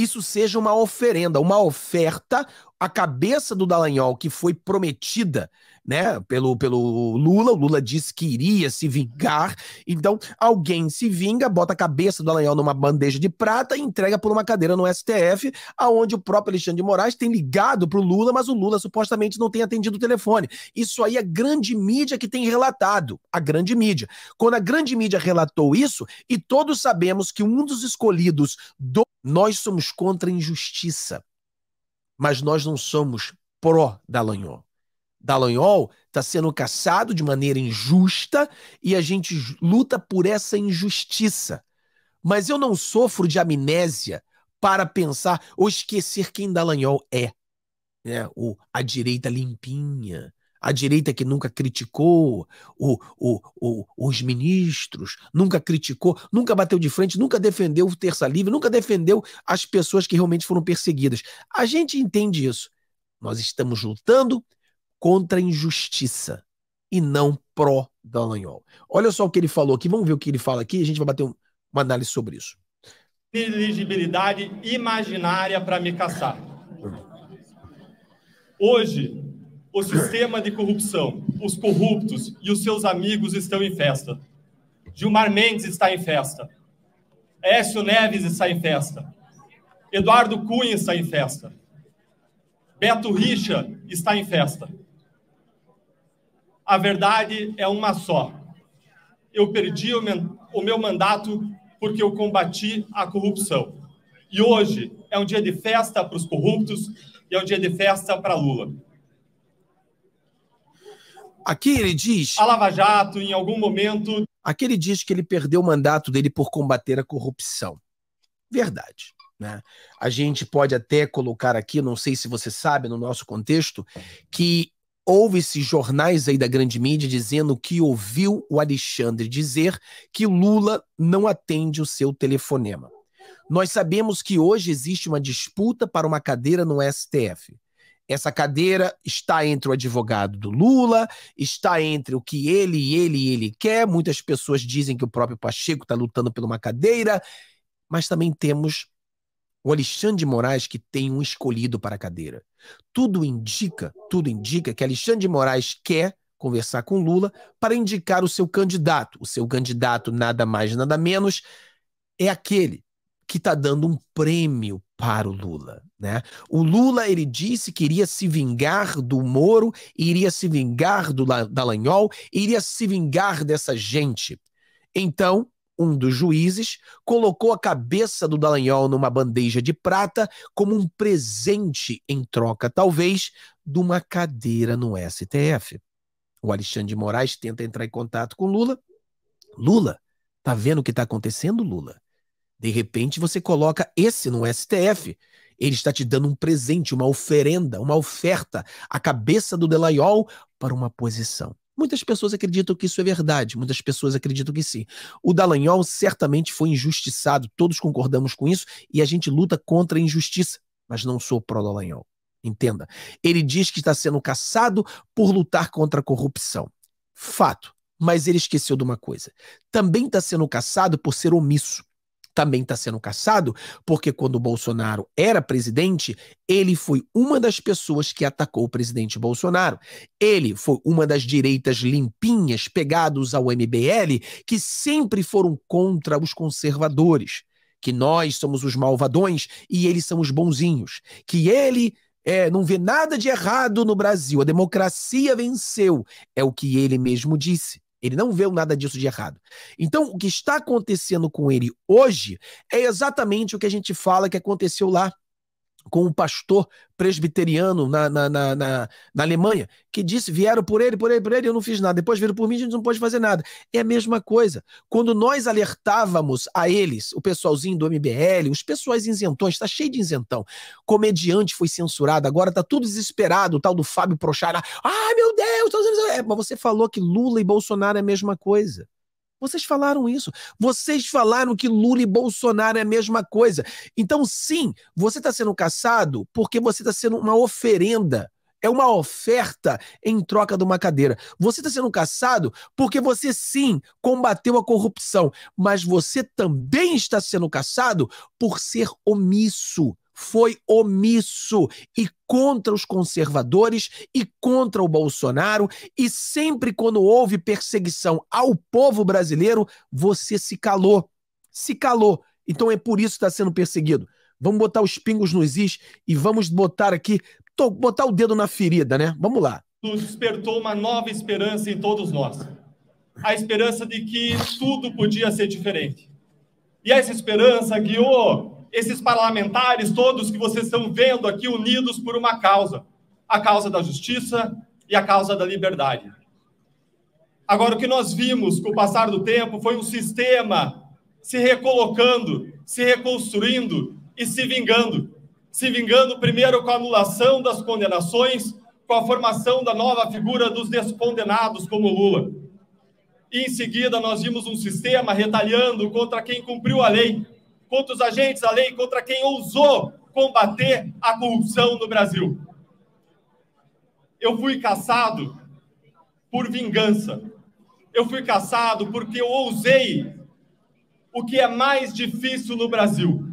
isso seja uma oferenda, uma oferta a cabeça do Dallagnol, que foi prometida né, pelo, pelo Lula, o Lula disse que iria se vingar, então alguém se vinga, bota a cabeça do Dallagnol numa bandeja de prata e entrega por uma cadeira no STF, aonde o próprio Alexandre de Moraes tem ligado para o Lula, mas o Lula supostamente não tem atendido o telefone. Isso aí é grande mídia que tem relatado, a grande mídia. Quando a grande mídia relatou isso, e todos sabemos que um dos escolhidos do Nós Somos Contra a Injustiça, mas nós não somos pró-Dallagnol. Dallagnol está sendo caçado de maneira injusta e a gente luta por essa injustiça. Mas eu não sofro de amnésia para pensar ou esquecer quem Dallagnol é. Né? Ou a direita limpinha, a direita que nunca criticou o, o, o, os ministros, nunca criticou, nunca bateu de frente, nunca defendeu o Terça Livre, nunca defendeu as pessoas que realmente foram perseguidas. A gente entende isso. Nós estamos lutando contra a injustiça e não pró-Dallagnol. Olha só o que ele falou aqui, vamos ver o que ele fala aqui e a gente vai bater um, uma análise sobre isso. Elegibilidade imaginária para me caçar. Hoje, o sistema de corrupção, os corruptos e os seus amigos estão em festa. Gilmar Mendes está em festa. Écio Neves está em festa. Eduardo Cunha está em festa. Beto Richa está em festa. A verdade é uma só. Eu perdi o meu mandato porque eu combati a corrupção. E hoje é um dia de festa para os corruptos e é um dia de festa para Lula. Aqui ele diz. A Lava Jato, em algum momento. Aqui ele diz que ele perdeu o mandato dele por combater a corrupção. Verdade. Né? A gente pode até colocar aqui, não sei se você sabe, no nosso contexto, que houve-se jornais aí da grande mídia dizendo que ouviu o Alexandre dizer que Lula não atende o seu telefonema. Nós sabemos que hoje existe uma disputa para uma cadeira no STF. Essa cadeira está entre o advogado do Lula, está entre o que ele, ele ele quer. Muitas pessoas dizem que o próprio Pacheco está lutando por uma cadeira, mas também temos o Alexandre de Moraes que tem um escolhido para a cadeira. Tudo indica, tudo indica que Alexandre de Moraes quer conversar com Lula para indicar o seu candidato. O seu candidato, nada mais, nada menos, é aquele que está dando um prêmio para o Lula, né? O Lula ele disse que iria se vingar do Moro, iria se vingar do Dallagnol, iria se vingar dessa gente. Então, um dos juízes colocou a cabeça do Dallagnol numa bandeja de prata como um presente em troca, talvez, de uma cadeira no STF. O Alexandre de Moraes tenta entrar em contato com Lula. Lula, tá vendo o que está acontecendo, Lula? De repente você coloca esse no STF. Ele está te dando um presente, uma oferenda, uma oferta, a cabeça do Delaiol para uma posição. Muitas pessoas acreditam que isso é verdade, muitas pessoas acreditam que sim. O Dallagnol certamente foi injustiçado, todos concordamos com isso, e a gente luta contra a injustiça, mas não sou pró-Dallagnol. Entenda. Ele diz que está sendo caçado por lutar contra a corrupção. Fato. Mas ele esqueceu de uma coisa. Também está sendo caçado por ser omisso também está sendo caçado, porque quando o Bolsonaro era presidente, ele foi uma das pessoas que atacou o presidente Bolsonaro. Ele foi uma das direitas limpinhas pegados ao MBL que sempre foram contra os conservadores, que nós somos os malvadões e eles são os bonzinhos, que ele é, não vê nada de errado no Brasil, a democracia venceu, é o que ele mesmo disse. Ele não vê nada disso de errado. Então, o que está acontecendo com ele hoje é exatamente o que a gente fala que aconteceu lá com um pastor presbiteriano na, na, na, na, na Alemanha, que disse: vieram por ele, por ele, por ele, eu não fiz nada. Depois viram por mim, a gente não pode fazer nada. É a mesma coisa. Quando nós alertávamos a eles, o pessoalzinho do MBL, os pessoais isentões, está cheio de isentão. Comediante foi censurado, agora está tudo desesperado, o tal do Fábio Prochara. Ai, meu Deus! Tá é, mas você falou que Lula e Bolsonaro é a mesma coisa. Vocês falaram isso. Vocês falaram que Lula e Bolsonaro é a mesma coisa. Então, sim, você está sendo caçado porque você está sendo uma oferenda. É uma oferta em troca de uma cadeira. Você está sendo caçado porque você, sim, combateu a corrupção, mas você também está sendo caçado por ser omisso foi omisso e contra os conservadores e contra o Bolsonaro. E sempre quando houve perseguição ao povo brasileiro, você se calou. Se calou. Então é por isso que está sendo perseguido. Vamos botar os pingos nos is e vamos botar aqui, tô, botar o dedo na ferida, né? Vamos lá. Despertou uma nova esperança em todos nós. A esperança de que tudo podia ser diferente. E essa esperança guiou esses parlamentares todos que vocês estão vendo aqui unidos por uma causa, a causa da justiça e a causa da liberdade. Agora, o que nós vimos com o passar do tempo foi um sistema se recolocando, se reconstruindo e se vingando. Se vingando primeiro com a anulação das condenações, com a formação da nova figura dos descondenados, como Lula. E em seguida, nós vimos um sistema retalhando contra quem cumpriu a lei, contra os agentes da lei, contra quem ousou combater a corrupção no Brasil. Eu fui caçado por vingança. Eu fui caçado porque eu ousei o que é mais difícil no Brasil: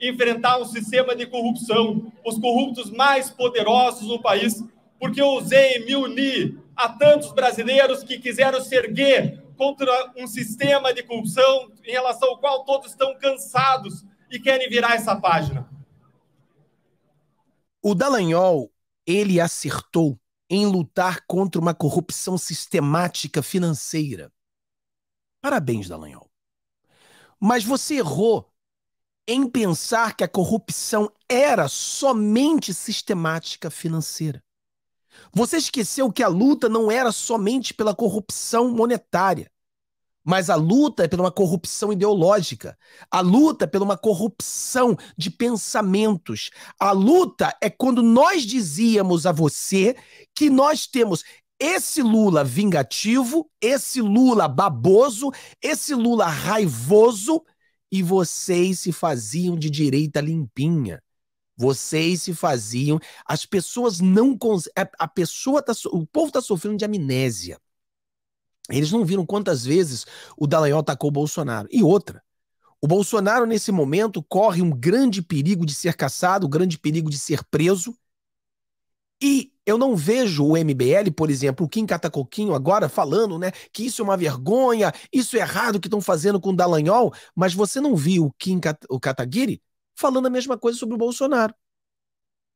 enfrentar um sistema de corrupção, os corruptos mais poderosos do país, porque eu ousei me unir a tantos brasileiros que quiseram se erguer contra um sistema de corrupção em relação ao qual todos estão cansados e querem virar essa página. O Dallagnol, ele acertou em lutar contra uma corrupção sistemática financeira. Parabéns, Dallagnol. Mas você errou em pensar que a corrupção era somente sistemática financeira. Você esqueceu que a luta não era somente pela corrupção monetária, mas a luta é pela uma corrupção ideológica, a luta é pela uma corrupção de pensamentos. A luta é quando nós dizíamos a você que nós temos esse Lula vingativo, esse Lula baboso, esse Lula raivoso e vocês se faziam de direita limpinha. Vocês se faziam. As pessoas não. É, a pessoa tá. O povo está sofrendo de amnésia. Eles não viram quantas vezes o Dallagnol atacou o Bolsonaro. E outra. O Bolsonaro, nesse momento, corre um grande perigo de ser caçado, um grande perigo de ser preso. E eu não vejo o MBL, por exemplo, o Kim Catacoquinho agora falando, né, que isso é uma vergonha, isso é errado que estão fazendo com o Dallagnol, mas você não viu o Kim Cat o Kataguiri falando a mesma coisa sobre o Bolsonaro.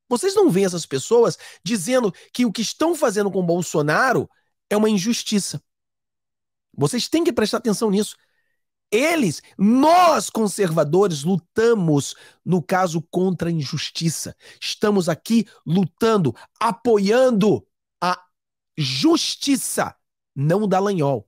Vocês não veem essas pessoas dizendo que o que estão fazendo com o Bolsonaro é uma injustiça. Vocês têm que prestar atenção nisso. Eles, nós conservadores, lutamos, no caso, contra a injustiça. Estamos aqui lutando, apoiando a justiça, não o Dallagnol.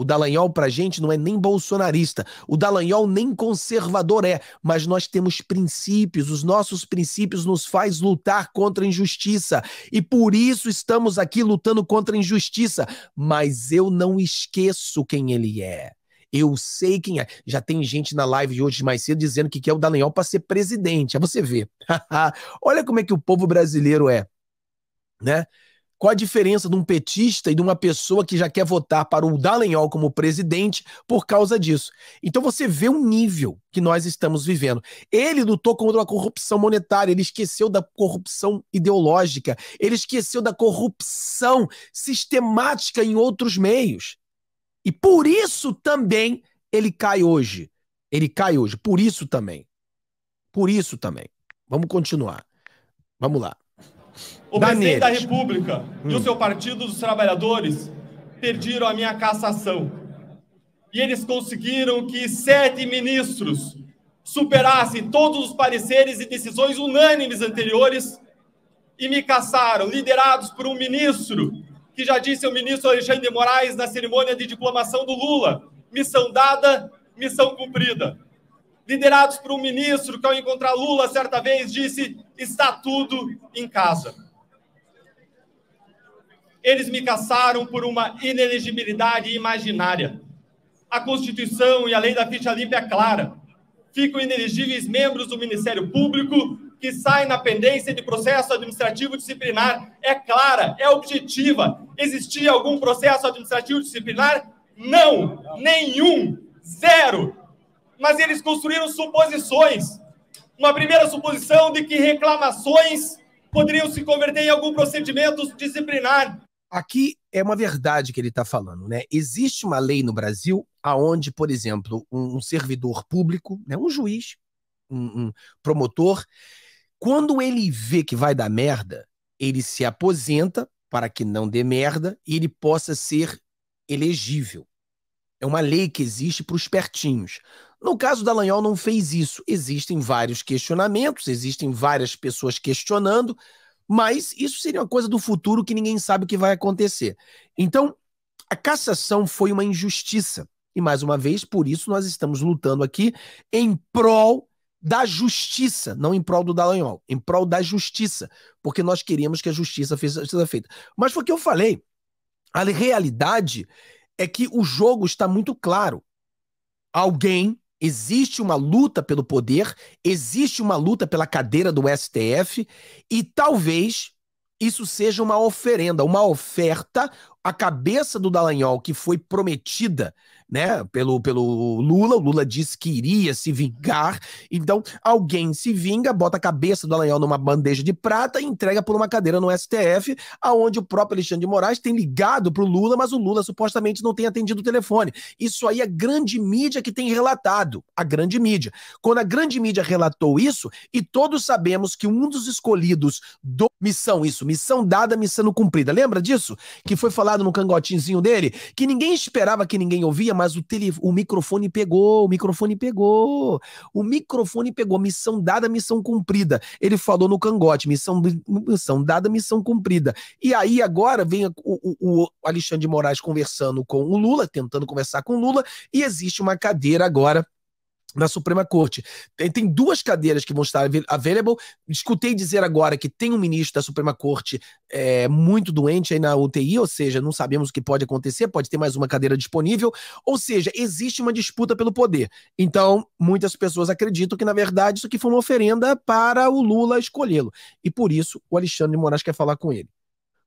O Dallagnol, para gente, não é nem bolsonarista. O Dallagnol nem conservador é. Mas nós temos princípios. Os nossos princípios nos faz lutar contra a injustiça. E por isso estamos aqui lutando contra a injustiça. Mas eu não esqueço quem ele é. Eu sei quem é. Já tem gente na live de hoje mais cedo dizendo que quer o Dallagnol para ser presidente. Aí é você vê. Olha como é que o povo brasileiro é. Né? Qual a diferença de um petista e de uma pessoa que já quer votar para o Dallagnol como presidente por causa disso? Então você vê o nível que nós estamos vivendo. Ele lutou contra a corrupção monetária, ele esqueceu da corrupção ideológica, ele esqueceu da corrupção sistemática em outros meios. E por isso também ele cai hoje. Ele cai hoje, por isso também. Por isso também. Vamos continuar. Vamos lá. O presidente da República hum. e o hum. seu Partido dos Trabalhadores pediram a minha cassação. E eles conseguiram que sete ministros superassem todos os pareceres e decisões unânimes anteriores e me cassaram, liderados por um ministro que já disse o ministro Alexandre de Moraes na cerimônia de diplomação do Lula: missão dada, missão cumprida liderados por um ministro que, ao encontrar Lula certa vez, disse: está tudo em casa. Eles me caçaram por uma inelegibilidade imaginária. A Constituição e a lei da ficha limpa é clara. Ficam inelegíveis membros do Ministério Público que saem na pendência de processo administrativo disciplinar. É clara, é objetiva. Existia algum processo administrativo disciplinar? Não, nenhum, zero mas eles construíram suposições. Uma primeira suposição de que reclamações poderiam se converter em algum procedimento disciplinar. Aqui é uma verdade que ele está falando, né? Existe uma lei no Brasil aonde, por exemplo, um servidor público, né, um juiz, um, um promotor, quando ele vê que vai dar merda, ele se aposenta para que não dê merda e ele possa ser elegível. É uma lei que existe para os pertinhos. No caso, Dallagnol não fez isso. Existem vários questionamentos, existem várias pessoas questionando, mas isso seria uma coisa do futuro que ninguém sabe o que vai acontecer. Então, a cassação foi uma injustiça. E mais uma vez, por isso nós estamos lutando aqui em prol da justiça, não em prol do Dallagnol, em prol da justiça, porque nós queríamos que a justiça fosse feita. Mas foi o que eu falei. A realidade é que o jogo está muito claro. Alguém, existe uma luta pelo poder, existe uma luta pela cadeira do STF, e talvez isso seja uma oferenda, uma oferta a cabeça do Dallagnol, que foi prometida né, pelo, pelo Lula, o Lula disse que iria se vingar, então alguém se vinga, bota a cabeça do Dallagnol numa bandeja de prata e entrega por uma cadeira no STF, aonde o próprio Alexandre de Moraes tem ligado pro Lula, mas o Lula supostamente não tem atendido o telefone. Isso aí é grande mídia que tem relatado, a grande mídia. Quando a grande mídia relatou isso, e todos sabemos que um dos escolhidos do Missão, isso, missão dada, missão cumprida, lembra disso? Que foi falado no cangotinzinho dele, que ninguém esperava que ninguém ouvia, mas o, tele, o microfone pegou, o microfone pegou, o microfone pegou, missão dada, missão cumprida. Ele falou no cangote, missão, missão dada, missão cumprida. E aí agora vem o, o, o Alexandre de Moraes conversando com o Lula, tentando conversar com o Lula, e existe uma cadeira agora na Suprema Corte. Tem, tem, duas cadeiras que vão estar available. Escutei dizer agora que tem um ministro da Suprema Corte é, muito doente aí na UTI, ou seja, não sabemos o que pode acontecer, pode ter mais uma cadeira disponível. Ou seja, existe uma disputa pelo poder. Então, muitas pessoas acreditam que, na verdade, isso aqui foi uma oferenda para o Lula escolhê-lo. E por isso, o Alexandre de Moraes quer falar com ele.